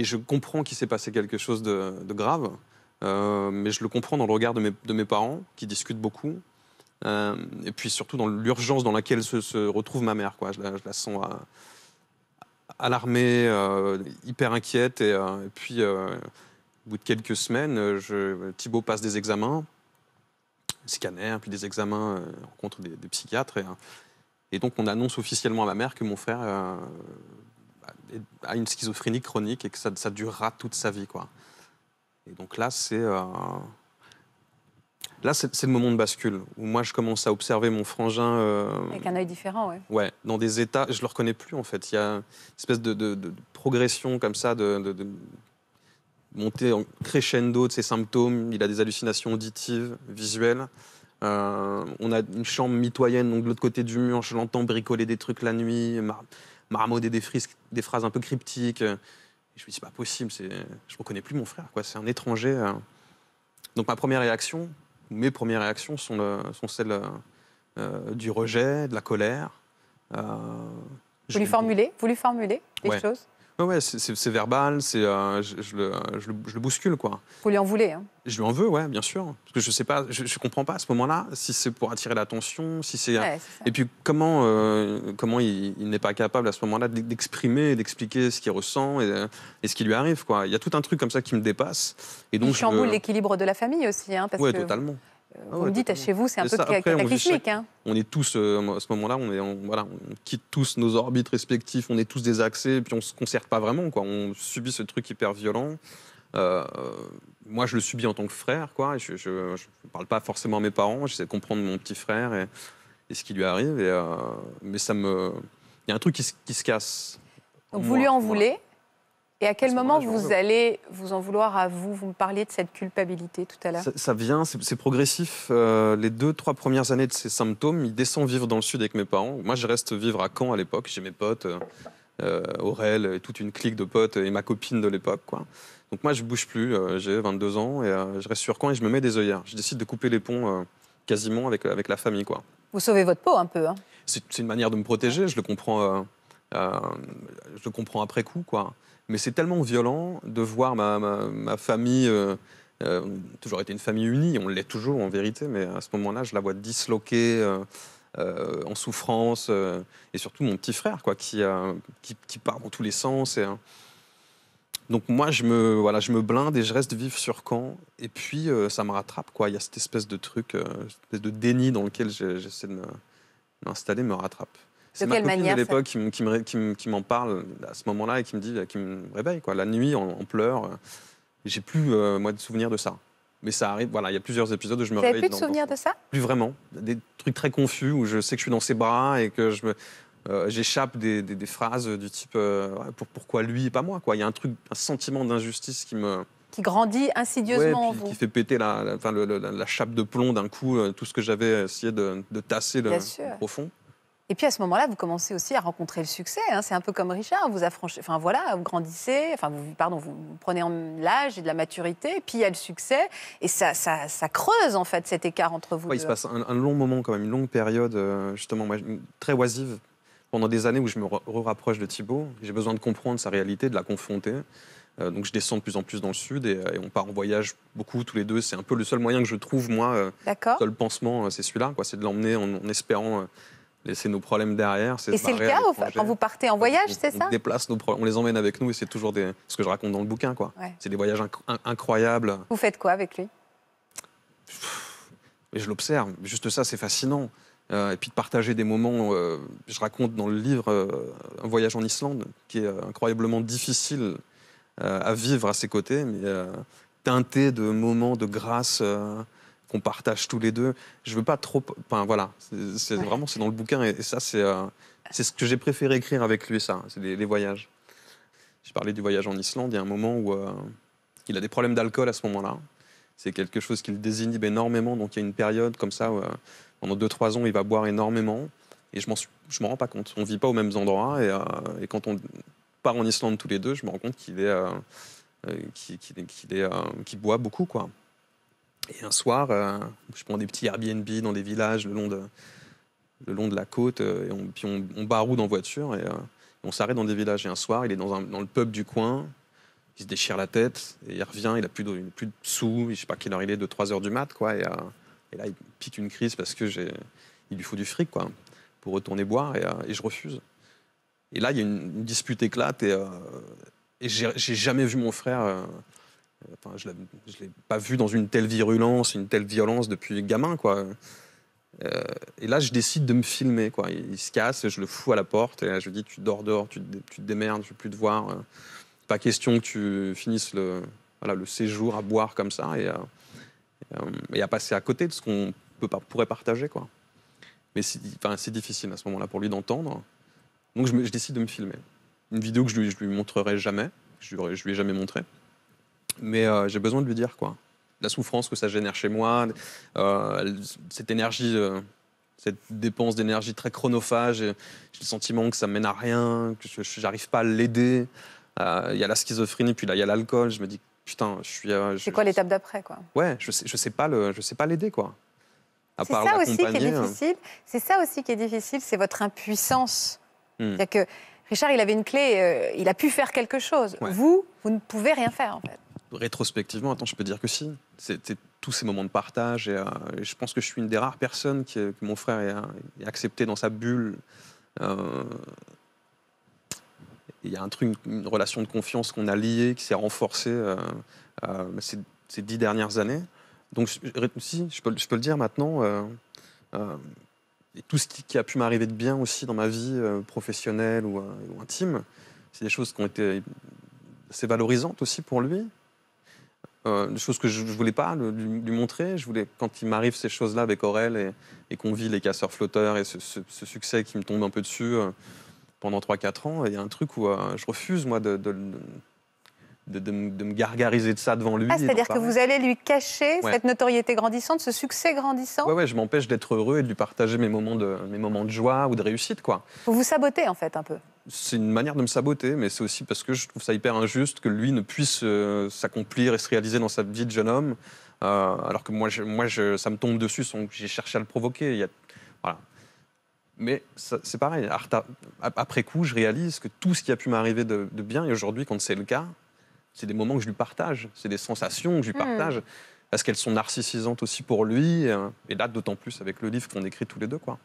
et je comprends qu'il s'est passé quelque chose de, grave, euh, mais je le comprends dans le regard de mes, parents, qui discutent beaucoup, euh, et puis surtout dans l'urgence dans laquelle se, se, retrouve ma mère. Quoi. Je, la, sens alarmée, euh, hyper inquiète, et, puis au bout de quelques semaines, je, Thibaut passe des examens, scanner, puis des examens, rencontre des, psychiatres, et, et, donc on annonce officiellement à ma mère que mon frère a une schizophrénie chronique et que ça, ça, durera toute sa vie. Quoi. Et donc là, c'est euh, là, c'est le moment de bascule où moi, je commence à observer mon frangin euh, avec un œil différent, ouais. Ouais, dans des états, je le reconnais plus en fait. Il y a une espèce de, progression comme ça, de, de montée en crescendo de ses symptômes. Il a des hallucinations auditives, visuelles. Euh, on a une chambre mitoyenne, donc de l'autre côté du mur, je l'entends bricoler des trucs la nuit, marmauder des, des phrases un peu cryptiques. Et je me dis, c'est pas possible, je ne reconnais plus mon frère, quoi. c'est un étranger. Euh. Donc ma première réaction, mes premières réactions sont, celles euh, du rejet, de la colère. Euh. vous, lui formulez, vous lui formulez des choses Ouais, c'est verbal, c'est euh, je, le, bouscule, quoi. Vous lui en voulez hein. Je lui en veux, ouais, bien sûr. Parce que je sais pas, je, comprends pas à ce moment-là si c'est pour attirer l'attention, si c'est. et puis comment, euh, comment il, n'est pas capable à ce moment-là d'exprimer, d'expliquer ce qu'il ressent et, ce qui lui arrive, quoi. Il y a tout un truc comme ça qui me dépasse. Et donc il chamboule l'équilibre de la famille aussi, hein, totalement. Euh, ah vous dites, chez vous, c'est un peu cataclysmique. Hein. On, est tous, euh, à ce moment-là, on, voilà, quitte tous nos orbites respectives, on est tous désaxés, et puis on ne se concerte pas vraiment. Quoi. On subit ce truc hyper violent. Euh, moi, je le subis en tant que frère, quoi. je ne parle pas forcément à mes parents, j'essaie de comprendre mon petit frère et, ce qui lui arrive. mais ça me. Il y a un truc qui, se casse. vous lui en voulez et à quel moment vous allez vous en vouloir à vous Vous me parliez de cette culpabilité tout à l'heure. Ça, vient, c'est progressif. Euh, les deux, trois premières années de ces symptômes, il descend vivre dans le sud avec mes parents. Moi, je reste vivre à Caen à l'époque. J'ai mes potes, euh, euh et toute une clique de potes et ma copine de l'époque. quoi. Donc moi, je bouge plus. Euh, j'ai 22 ans et je reste sur Caen et je me mets des œillères. Je décide de couper les ponts quasiment avec, avec la famille. quoi. Vous sauvez votre peau un peu. Hein. C'est une manière de me protéger. Je le comprends, je comprends après coup. quoi mais c'est tellement violent de voir ma, famille, euh, euh, toujours été une famille unie, on l'est toujours en vérité, mais à ce moment-là, je la vois disloquée, euh, en souffrance, et surtout mon petit frère, quoi, qui, qui, qui, part dans tous les sens. Et, donc moi, je me, voilà, je me blinde et je reste vivre sur camp, Et puis, ça me rattrape, quoi. Il y a cette espèce de truc, cette espèce de déni dans lequel j'essaie de m'installer, me rattrape c'est ma manière, de l'époque qui, m'en parle à ce moment-là et qui me dit, qui me réveille quoi. La nuit, on, pleure. Euh, j'ai plus euh, moi de souvenirs de ça. Mais ça arrive. Voilà, il y a plusieurs épisodes où je me réveille. plus de souvenirs de ça Plus vraiment. Des trucs très confus où je sais que je suis dans ses bras et que je euh, j'échappe des, phrases du type pourquoi lui et pas moi quoi. Il y a un truc, un sentiment d'injustice qui me qui grandit insidieusement en vous. Qui fait péter la, chape de plomb d'un coup, tout ce que j'avais essayé de, tasser le au fond. Et puis à ce moment-là, vous commencez aussi à rencontrer le succès. Hein. C'est un peu comme Richard, vous enfin voilà, vous grandissez, enfin vous, pardon, vous prenez l'âge et de la maturité, puis il y a le succès, et ça, ça, creuse en fait cet écart entre vous. Il se passe un, long moment quand même, une longue période, euh, justement, très oisive, pendant des années où je me rapproche de Thibault. J'ai besoin de comprendre sa réalité, de la confronter. Euh, donc je descends de plus en plus dans le sud euh, et, on part en voyage beaucoup tous les deux. C'est un peu le seul moyen que je trouve moi. Le seul pansement, c'est celui-là. C'est de l'emmener en espérant laisser nos problèmes derrière. Et c'est le cas quand vous partez en voyage, c'est ça on déplace nos on les emmène avec nous et c'est toujours des, ce que je raconte dans le bouquin. quoi. C'est des voyages incroyables. Vous faites quoi avec lui Je l'observe. Juste ça, c'est fascinant. Euh, et puis de partager des moments, euh, je raconte dans le livre euh, un voyage en Islande qui est incroyablement difficile à vivre à ses côtés, mais teinté de moments de grâce qu'on partage tous les deux. Je veux pas trop. Enfin, voilà, c'est vraiment c'est dans le bouquin et, ça c'est euh, c'est ce que j'ai préféré écrire avec lui, ça, c'est les, voyages. J'ai parlé du voyage en Islande. Il y a un moment où euh, il a des problèmes d'alcool à ce moment-là. C'est quelque chose qui le désinhibe énormément. Donc il y a une période comme ça où, euh, pendant 2-3 ans, il va boire énormément. Et je m'en rends pas compte. On vit pas aux mêmes endroits. Et, quand on part en Islande tous les deux, je me rends compte qu'il est qu'il boit beaucoup. quoi. Et un soir, euh, je prends des petits Airbnb dans des villages le long de, le long de la côte, euh, et puis on, baroude en voiture, et euh, on s'arrête dans des villages. Et un soir, il est dans, le pub du coin, il se déchire la tête, et il revient, il n'a plus, de, plus de sous, je ne sais pas quelle heure il est, de 3 h du mat, quoi. Et, là, il pique une crise parce que il lui faut du fric, quoi, pour retourner boire, et, je refuse. Et là, il y a une, dispute éclate, et, et j'ai, jamais vu mon frère euh, je ne l'ai pas vu dans une telle virulence, une telle violence depuis gamin, quoi. Euh, et là, je décide de me filmer, quoi. Il, se casse, je le fous à la porte, et je lui dis, tu dors dehors, tu, te démerdes, je veux plus te voir. Euh. pas question que tu finisses le, le séjour à boire comme ça et, et à passer à côté de ce qu'on pourrait partager, quoi. Mais c'est difficile à ce moment-là pour lui d'entendre. Donc, je, décide de me filmer. Une vidéo que je lui, lui montrerai jamais, je, ne lui ai jamais montré mais euh, j'ai besoin de lui dire quoi. La souffrance que ça génère chez moi, euh, cette énergie, euh, cette dépense d'énergie très chronophage, j'ai le sentiment que ça mène à rien, que je n'arrive pas à l'aider. Il y a la schizophrénie, puis là il y a l'alcool. Je me dis putain, je suis. C'est quoi l'étape d'après quoi Ouais, je sais, sais pas le, je sais pas l'aider quoi. C'est ça aussi qui est hein. difficile. C'est ça aussi qui est difficile, c'est votre impuissance. Hmm. C'est-à-dire que Richard, il avait une clé, il a pu faire quelque chose. Vous, vous ne pouvez rien faire en fait rétrospectivement, attends, je peux dire que si. C'était tous ces moments de partage. Euh, et, je pense que je suis une des rares personnes qui, euh, que mon frère ait, accepté dans sa bulle. Euh, il y a un truc, une, relation de confiance qu'on a liée, qui s'est renforcée ces, dix dernières années. Donc, si, je peux, le dire maintenant, tout ce qui, a pu m'arriver de bien aussi dans ma vie professionnelle ou, ou intime, c'est des choses qui ont été assez valorisantes aussi pour lui. Euh, des choses que je ne voulais pas lui, montrer. Je voulais, quand il m'arrive ces choses-là avec Aurel et, qu'on vit les casseurs flotteurs et ce, succès qui me tombe un peu dessus euh, pendant 3-4 ans, il y a un truc où euh, je refuse, moi, de, de, me gargariser de ça devant lui. Ah, c'est-à-dire que vous allez lui cacher cette notoriété grandissante, ce succès grandissant Oui, ouais, je m'empêche d'être heureux et de lui partager mes moments de, mes moments de joie ou de réussite, quoi. Vous vous sabotez, en fait, un peu c'est une manière de me saboter, mais c'est aussi parce que je trouve ça hyper injuste que lui ne puisse euh, s'accomplir et se réaliser dans sa vie de jeune homme, euh, alors que moi, moi ça me tombe dessus sans que j'ai cherché à le provoquer. y voilà. Mais c'est pareil, après coup, je réalise que tout ce qui a pu m'arriver de, bien, et aujourd'hui, quand c'est le cas, c'est des moments que je lui partage, c'est des sensations que je lui hmm. partage. parce qu'elles sont narcissisantes aussi pour lui, euh, et là d'autant plus avec le livre qu'on écrit tous les deux. quoi.